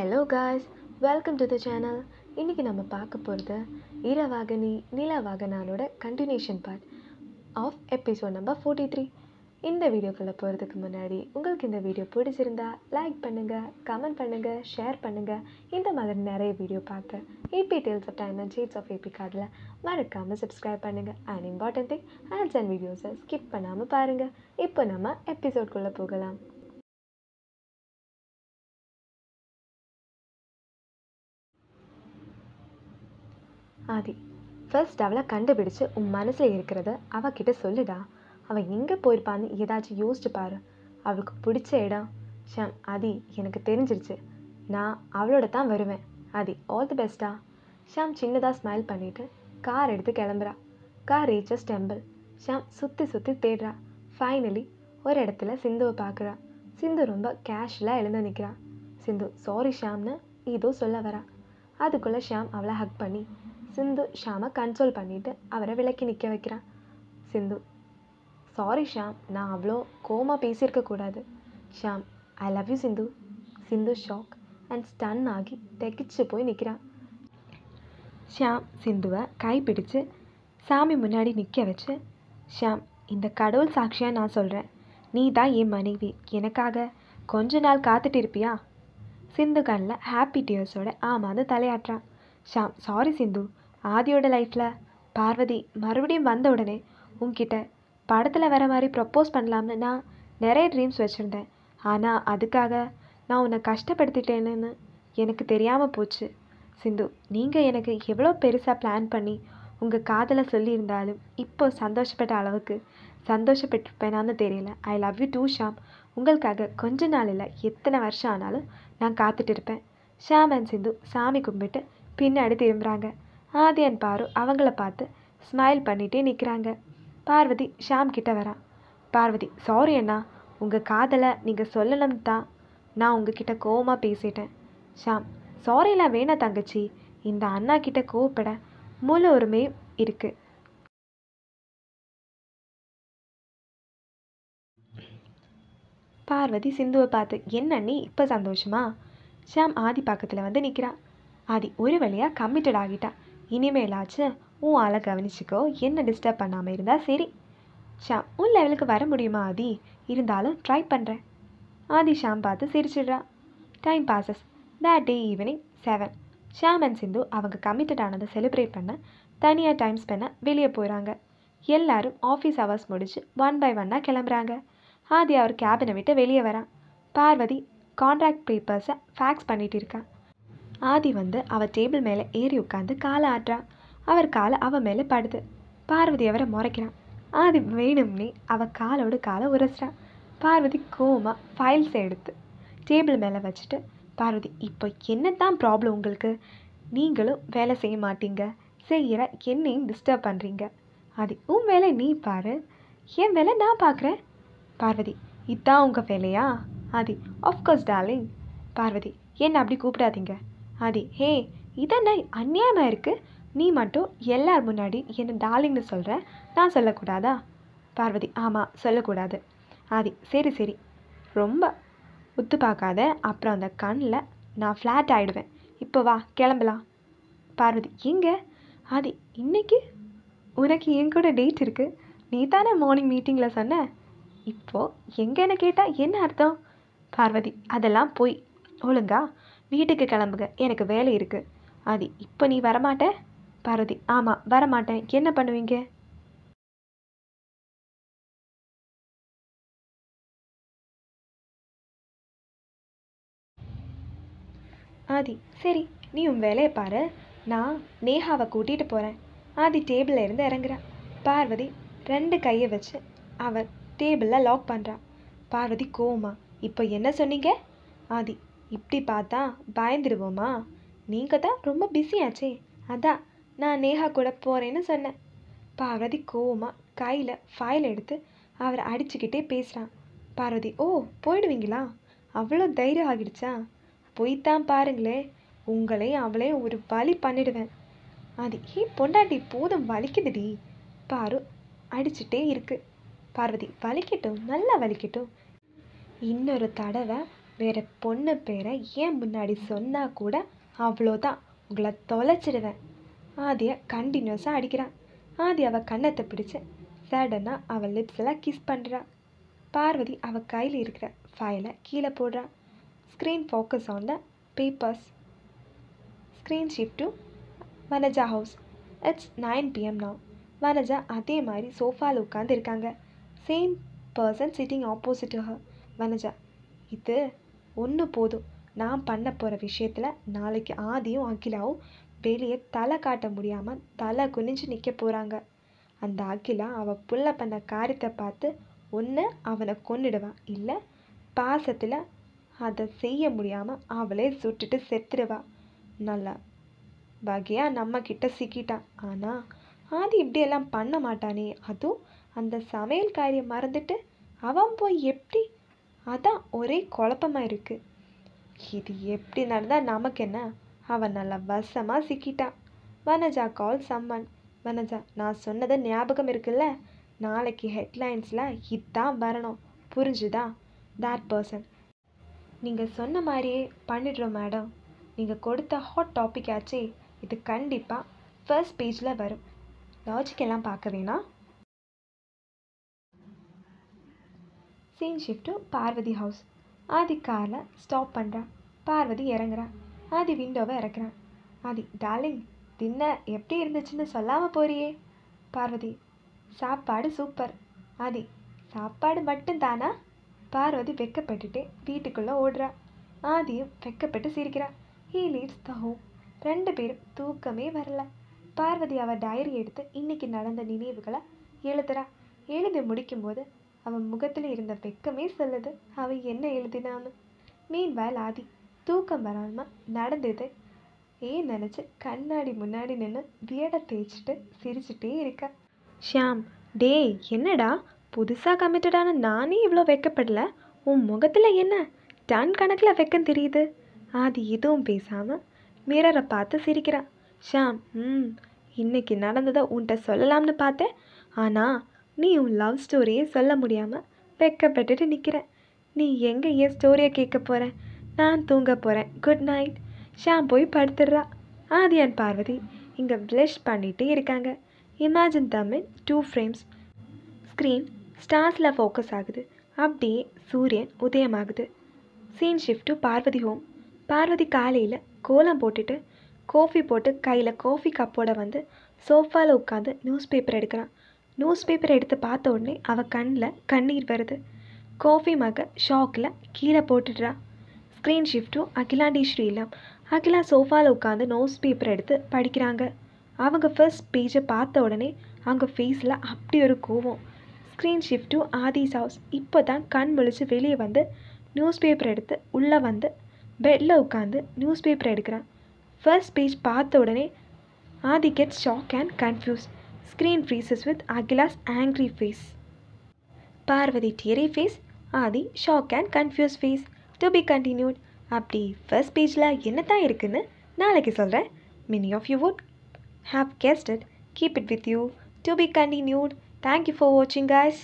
hello guys welcome to the channel இன்றைக்கி நம்ம பார்க்க போகிறது ஈரவாகனி நீலாவாகனானோட continuation part of episode number forty three இந்த வீடியோக்குள்ளே போகிறதுக்கு முன்னாடி உங்களுக்கு இந்த வீடியோ பிடிச்சிருந்தா லைக் பண்ணுங்கள் கமெண்ட் பண்ணுங்கள் ஷேர் பண்ணுங்கள் இந்த மாதிரி நிறைய வீடியோ பார்த்து AB tales of time and sheets of AB கார்டில் மறக்காமல் சப்ஸ்கிரைப் பண்ணுங்கள் and important thing ads and வீடியோஸை ஸ்கிப் பண்ணாமல் பாருங்கள் இப்போ நம்ம எபிசோட்குள்ளே போகலாம் ஆதி ஃபர்ஸ்ட் அவளை கண்டுபிடிச்சு உன் மனசில் இருக்கிறத அவகிட்ட சொல்லுடா அவள் எங்கே போயிருப்பான்னு ஏதாச்சும் யோசிச்சு பாரு அவளுக்கு பிடிச்ச இடம் ஷாம் ஆதி எனக்கு தெரிஞ்சிருச்சு நான் அவளோட தான் வருவேன் ஆதி ஆல் தி பெஸ்ட்டா ஷாம் சின்னதாக ஸ்மைல் பண்ணிவிட்டு கார் எடுத்து கிளம்புறா கார் ரீச்சஸ் டெம்பிள் ஷாம் சுற்றி சுற்றி தேடுறா ஃபைனலி ஒரு இடத்துல சிந்துவை பார்க்குறா சிந்து ரொம்ப கேஷுவலாக எழுந்து நிற்கிறா சிந்து சாரி ஷாம்னு ஏதோ சொல்ல வரா அதுக்குள்ளே ஷாம் அவளை ஹக் பண்ணி சிந்து ஷாமை கன்சோல் பண்ணிவிட்டு அவரை விளக்கி நிற்க வைக்கிறான் சிந்து சாரி ஷாம் நான் அவ்வளோ கோமாக பேசியிருக்கக்கூடாது Shyam I love you Sindhu Sindhu shock and stun ஆகி தெக்கிச்சு போய் நிற்கிறான் ஷாம் சிந்துவை கைப்பிடிச்சு சாமி முன்னாடி நிற்க வச்சு ஷாம் இந்த கடவுள் சாட்சியாக நான் சொல்கிறேன் நீ தான் என் மனைவி எனக்காக கொஞ்ச நாள் காத்துட்டு இருப்பியா சிந்து கண்ணில் ஹாப்பி டியர்ஸோட ஆமாந்து தலையாட்டுறான் ஷாம் சாரி சிந்து ஆதியோட லைஃப்பில் பார்வதி மறுபடியும் வந்த உடனே உங்ககிட்ட படத்தில் வர மாதிரி ப்ரப்போஸ் பண்ணலாம்னு நான் நிறைய ட்ரீம்ஸ் வச்சுருந்தேன் ஆனால் அதுக்காக நான் உன்னை கஷ்டப்படுத்திட்டேன்னு எனக்கு தெரியாமல் போச்சு சிந்து நீங்கள் எனக்கு எவ்வளோ பெருசாக பிளான் பண்ணி உங்கள் காதலை சொல்லியிருந்தாலும் இப்போ சந்தோஷப்பட்ட அளவுக்கு சந்தோஷப்பட்டிருப்பேனான்னு தெரியல I love you too Shyam உங்களுக்காக கொஞ்ச நாளில் எத்தனை வருஷம் ஆனாலும் நான் காத்துட்டு இருப்பேன் ஷாம் அண்ட் சிந்து சாமி கும்பிட்டு பின்னாடி திரும்புகிறாங்க ஆதியன் பாரு அவங்கள பார்த்து ஸ்மைல் பண்ணிகிட்டே நிற்கிறாங்க பார்வதி ஷாம் கிட்ட வரா பார்வதி சாரி அண்ணா உங்கள் காதலை நீங்கள் சொல்லணும் தான் நான் உங்ககிட்ட கோவமாக பேசிட்டேன் ஷாம் சாரிலாம் வேணா தங்கச்சி இந்த அண்ணா கிட்ட கோவப்பட முழு உரிமை இருக்குது பார்வதி சிந்துவை பார்த்து என்னண்ணி இப்போ சந்தோஷமா ஷாம் ஆதி பக்கத்தில் வந்து நிற்கிறா ஆதி ஒரு வழியாக கம்மிட்டட் ஆகிட்டா இனிமேலாச்சும் உன் ஆளை கவனிச்சிக்கோ என்ன டிஸ்டர்ப் பண்ணாமல் இருந்தால் சரி ஷாம் உன் லெவலுக்கு வர முடியுமா ஆதி இருந்தாலும் ட்ரை பண்ணுறேன் ஆதி ஷாம் பார்த்து சிரிச்சிடுறா time passes that day evening seven Shyam and Sindhu அவங்க கமிட்டட் ஆனதை செலிப்ரேட் பண்ண தனியாக டைம் ஸ்பெண்ண வெளியே போகிறாங்க எல்லாரும் ஆஃபீஸ் ஹவர்ஸ் முடித்து ஒன் பை ஒன்னாக கிளம்புறாங்க ஆதி அவர் கேபினை விட்டு வெளியே வரான் பார்வதி கான்ட்ராக்ட் பேப்பர்ஸை ஃபேக்ஸ் பண்ணிகிட்டு இருக்கான் ஆதி வந்து அவள் டேபிள் மேலே ஏறி உட்காந்து காலை ஆட்டுறான் அவர் காலை அவள் மேலே படுது பார்வதி அவரை முறைக்கிறான் ஆதி வேணும்னே அவள் காலோட காலை உரைச்சிட்டான் பார்வதி கோமா ஃபைல்ஸ் எடுத்து டேபிள் மேலே வச்சுட்டு பார்வதி இப்போ என்ன தான் ப்ராப்ளம் உங்களுக்கு நீங்களும் வேலை செய்ய மாட்டீங்க செய்கிற என்னையும் டிஸ்டர்ப் பண்ணுறீங்க அது உன் வேலை நீ பாரு என் வேலை நான் பார்க்குறேன் பார்வதி இதான் உங்கள் வேலையா ஆதி ஆஃப்கோர்ஸ் டார்லிங் பார்வதி என்னை அப்படி கூப்பிடாதீங்க அடி ஹே இதென்ன அந்நியமாக இருக்குது நீ மட்டும் எல்லார் முன்னாடி என்னை டார்லிங்னு சொல்கிற நான் சொல்லக்கூடாதா பார்வதி ஆமாம் சொல்லக்கூடாது ஆதி சரி சரி ரொம்ப உத்து பார்க்காத அப்புறம் அந்த கண்ணில் நான் ஃப்ளாட் ஆகிடுவேன் இப்போ வா கிளம்பலாம் பார்வதி எங்கே ஆதி இன்னைக்கு உனக்கு என் கூட டேட் இருக்குது நீ தானே மார்னிங் மீட்டிங்கில் சொன்ன இப்போது எங்கேன்னு கேட்டால் என்ன அர்த்தம் பார்வதி அதெல்லாம் போய் ஒழுங்கா வீட்டுக்கு கிளம்புங்க எனக்கு வேலை இருக்குது ஆதி இப்போ நீ வரமாட்ட பாரதி ஆமாம் வரமாட்டேன் என்ன பண்ணுவீங்க ஆதி சரி நீ உன் வேலையை பாரு நான் நேஹாவை கூட்டிகிட்டு போகிறேன் ஆதி டேபிளில் இருந்து இறங்குறா பார்வதி ரெண்டு கையை வச்சு அவள் டேபிளில் லாக் பண்ணுறா பார்வதி கோமா இப்போ என்ன சொன்னீங்க ஆதி இப்படி பார்த்தா பயந்துருவோமா நீங்கள் தான் ரொம்ப பிஸியாச்சே அதான் நான் நேஹா கூட போகிறேன்னு சொன்னேன் பார்வதி கோவமாக கையில் ஃபைல் எடுத்து அவரை அடிச்சுக்கிட்டே பேசுகிறான் பார்வதி ஓ போயிடுவீங்களா அவ்வளோ தைரியம் ஆகிடுச்சா போய்த்தான் பாருங்களே உங்களையும் அவளையும் ஒரு வழி பண்ணிடுவேன் அது ஏன் பொண்டாட்டி போதும் வலிக்குதுடி பாரு அடிச்சுட்டே இருக்கு பார்வதி வலிக்கட்டும் நல்லா வலிக்கட்டும் இன்னொரு தடவை வேறு பொண்ணு பேரை ஏன் முன்னாடி சொன்னால் கூட அவ்வளோதான் உங்களை தொலைச்சிடுவேன் ஆதியை கண்டினியூஸாக அடிக்கிறான் ஆதி அவள் கன்னத்தை பிடிச்சு சடனாக அவள் லிப்ஸெல்லாம் கிஸ் பண்ணுறான் பார்வதி அவள் கையில் இருக்கிற ஃபைலை கீழே போடுறான் screen focus on the papers screen shift to Vanaja house it's nine PM now Vanaja அதே மாதிரி சோஃபாவில் உட்காந்து இருக்காங்க same person sitting opposite her Vanaja இது ஒன்று போதும் நான் பண்ண போகிற விஷயத்தில் நாளைக்கு ஆதியும் அகிலாவும் வெளியே தலை காட்ட முடியாமல் தலை குனிஞ்சு நிற்க போகிறாங்க அந்த அகிலா அவள் புள்ள பண்ண காரியத்தை பார்த்து ஒன்று அவனை கொன்னிடுவான் இல்லை பாசத்தில் அதை செய்ய முடியாமல் அவளே சுட்டுட்டு செத்துடுவா நல்லா வகையாக நம்மக்கிட்ட சிக்கிட்டான் ஆனால் ஆதி இப்படியெல்லாம் பண்ண மாட்டானே அதுவும் அந்த சமையல் காரியம் மறந்துட்டு அவன் போய் எப்படி அதான் ஒரே குழப்பமாக இருக்குது இது எப்படி நடந்தால் நமக்கு என்ன அவன் நல்லா வசமாக சிக்கிட்டான் வனஜா கால் சம்மன் வனஜா நான் சொன்னது ஞாபகம் இருக்குல்ல நாளைக்கு ஹெட்லைன்ஸில் இதான் வரணும் புரிஞ்சுதா தேட் பர்சன் நீங்கள் சொன்ன மாதிரியே பண்ணிடுறோம் மேடம் நீங்கள் கொடுத்த ஹாட் டாபிக் ஆச்சு இது கண்டிப்பாக ஃபர்ஸ்ட் பேஜில் வரும் லாஜிக்கெல்லாம் பார்க்க வேணாம் scene shift Parvathi house Adhi காரில் ஸ்டாப் பண்ணுறான் பார்வதி இறங்குறான் ஆதி விண்டோவை இறக்குறான் ஆதி டார்லிங் டின்னர் எப்படி இருந்துச்சுன்னு சொல்லாமல் போறியே பார்வதி சாப்பாடு சூப்பர் ஆதி சாப்பாடு மட்டும்தானா பார்வதி வெக்கப்பட்டுட்டு வீட்டுக்குள்ளே ஓடுறா ஆதியும் வெக்கப்பட்டு சிரிக்கிறா ஹீ லீட்ஸ் த ஹோம் ரெண்டு பேரும் தூக்கமே வரல பார்வதி அவள் டைரி எடுத்து இன்றைக்கி நடந்த நினைவுகளை எழுதுறா எழுதி முடிக்கும்போது அவன் முகத்தில் இருந்த வெக்கமே சொல்லுது அவன் என்ன எழுதினான்னு மீன்வால் ஆதி தூக்கம் வராமல் நடந்தது ஏன் நினச்சி கண்ணாடி முன்னாடி நின்று வியடை தேய்ச்சிட்டு சிரிச்சுட்டே இருக்கா ஷியாம் டே என்னடா புதுசாக கமிட்டடான நானே இவ்வளோ வெக்கப்படல உன் முகத்தில் என்ன டன் கணக்கில் வைக்கம் தெரியுது அது எதுவும் பேசாமல் மிரரை பார்த்து சிரிக்கிறான் ஷியாம் ம் இன்னைக்கு நடந்ததை உன்கிட்ட சொல்லலாம்னு பார்த்தேன் ஆனால் நீ உன் லவ் ஸ்டோரியை சொல்ல முடியாமல் பெக்கப்பட்டுட்டு நிற்கிறேன் நீ எங்கே என் ஸ்டோரியை கேட்க போகிறேன் நான் தூங்க போகிறேன் குட் நைட் ஷாம் போய் படுத்துடுறா ஆதியான் பார்வதி இங்கே ப்ளஷ் பண்ணிகிட்டே இருக்காங்க imagine Tamil two frames screen ஸ்டார்ஸில் ஃபோக்கஸ் ஆகுது அப்படியே சூரியன் உதயமாகுது scene shift to Parvathi home Parvathi காலையில் கோலம் போட்டுட்டு கோஃபி போட்டு கையில் காஃபி கப்போட வந்து சோஃபாவில் உட்காந்து நியூஸ் பேப்பர் எடுக்கிறான் நியூஸ் பேப்பர் எடுத்து பார்த்த உடனே அவள் கண்ணில் கண்ணீர் வருது கோஃபி மக ஷாக்கில் கீழே போட்டுடுறா ஸ்க்ரீன் ஷிஃப்ட்டும் அகிலாண்டி ஸ்ரீலாம் அகிலா சோஃபாவில் உட்காந்து நியூஸ் பேப்பர் எடுத்து படிக்கிறாங்க அவங்க ஃபர்ஸ்ட் பேஜை பார்த்த உடனே அவங்க ஃபேஸில் அப்படி ஒரு கோவம் ஸ்க்ரீன் ஷிஃப்ட்டும் ஆதி சாஸ் இப்போ தான் கண் முழிச்சு வெளியே வந்து நியூஸ் பேப்பர் எடுத்து உள்ளே வந்து பெட்டில் உட்காந்து நியூஸ் பேப்பர் எடுக்கிறான் ஃபர்ஸ்ட் பேஜ் பார்த்த உடனே Adhi get shock and confused screen freezes with Akhila's angry face Parvathi teary face Adhi shock and confuse face to be continued அப்படி ஃபர்ஸ்ட் பேஜில் என்ன தான் இருக்குன்னு நாளைக்கு சொல்கிறேன் many of you would have guessed keep it with you to be continued thank you for வாட்சிங் guys